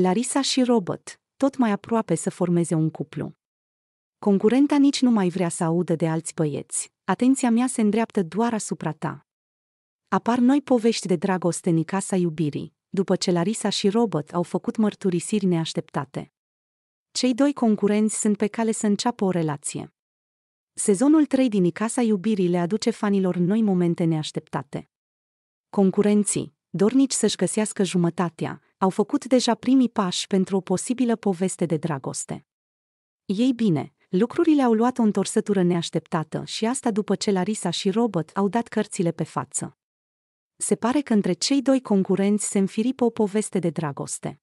Larisa și Robert, tot mai aproape să formeze un cuplu. Concurenta nici nu mai vrea să audă de alți băieți, atenția mea se îndreaptă doar asupra ta. Apar noi povești de dragoste în casa iubirii, după ce Larisa și Robert au făcut mărturisiri neașteptate. Cei doi concurenți sunt pe cale să înceapă o relație. Sezonul 3 din Icasa iubirii le aduce fanilor noi momente neașteptate. Concurenții, dornici să-și găsească jumătatea, au făcut deja primii pași pentru o posibilă poveste de dragoste. Ei bine, lucrurile au luat o întorsătură neașteptată și asta după ce Larisa și Robert au dat cărțile pe față. Se pare că între cei doi concurenți se înfiripă o poveste de dragoste.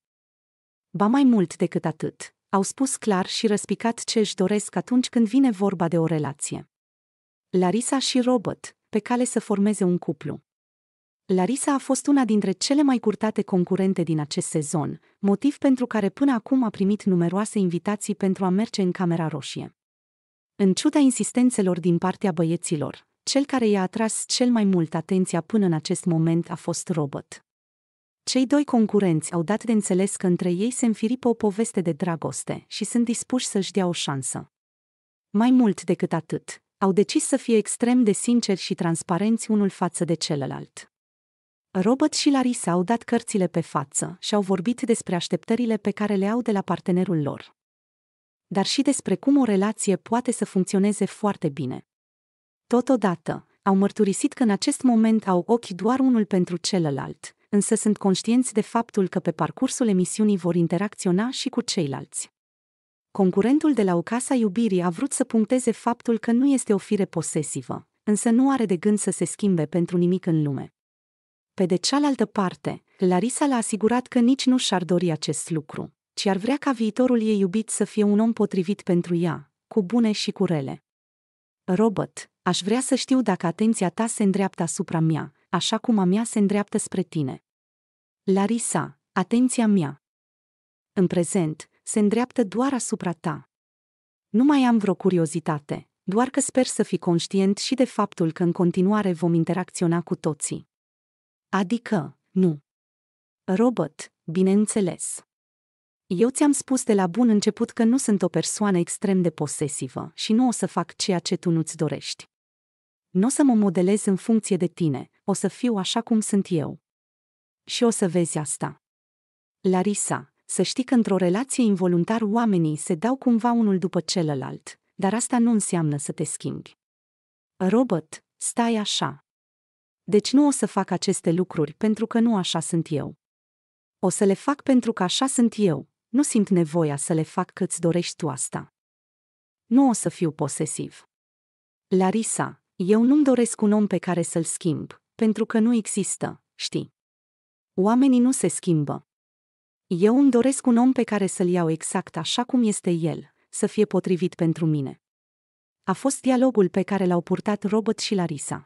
Ba mai mult decât atât, au spus clar și răspicat ce își doresc atunci când vine vorba de o relație. Larisa și Robert, pe cale să formeze un cuplu. Larisa a fost una dintre cele mai curtate concurente din acest sezon, motiv pentru care până acum a primit numeroase invitații pentru a merge în Camera Roșie. În ciuda insistențelor din partea băieților, cel care i-a atras cel mai mult atenția până în acest moment a fost robot. Cei doi concurenți au dat de înțeles că între ei se înfiripă o poveste de dragoste și sunt dispuși să-și dea o șansă. Mai mult decât atât, au decis să fie extrem de sinceri și transparenți unul față de celălalt. Robert și Larisa au dat cărțile pe față și au vorbit despre așteptările pe care le au de la partenerul lor. Dar și despre cum o relație poate să funcționeze foarte bine. Totodată, au mărturisit că în acest moment au ochi doar unul pentru celălalt, însă sunt conștienți de faptul că pe parcursul emisiunii vor interacționa și cu ceilalți. Concurentul de la o casa iubirii a vrut să puncteze faptul că nu este o fire posesivă, însă nu are de gând să se schimbe pentru nimic în lume. Pe de cealaltă parte, Larisa l-a asigurat că nici nu și-ar dori acest lucru, ci ar vrea ca viitorul ei iubit să fie un om potrivit pentru ea, cu bune și cu rele. Robot, aș vrea să știu dacă atenția ta se îndreaptă asupra mea, așa cum a mea se îndreaptă spre tine. Larisa, atenția mea. În prezent, se îndreaptă doar asupra ta. Nu mai am vreo curiozitate, doar că sper să fii conștient și de faptul că în continuare vom interacționa cu toții. Adică, nu. Robot, bineînțeles. Eu ți-am spus de la bun început că nu sunt o persoană extrem de posesivă și nu o să fac ceea ce tu nu-ți dorești. Nu o să mă modelez în funcție de tine, o să fiu așa cum sunt eu. Și o să vezi asta. Larisa, să știi că într-o relație involuntar oamenii se dau cumva unul după celălalt, dar asta nu înseamnă să te schimbi. Robot, stai așa, deci nu o să fac aceste lucruri pentru că nu așa sunt eu. O să le fac pentru că așa sunt eu, nu simt nevoia să le fac cât dorești tu asta. Nu o să fiu posesiv. Larisa, eu nu-mi doresc un om pe care să-l schimb, pentru că nu există, știi. Oamenii nu se schimbă. Eu îmi doresc un om pe care să-l iau exact așa cum este el, să fie potrivit pentru mine. A fost dialogul pe care l-au purtat Robert și Larisa.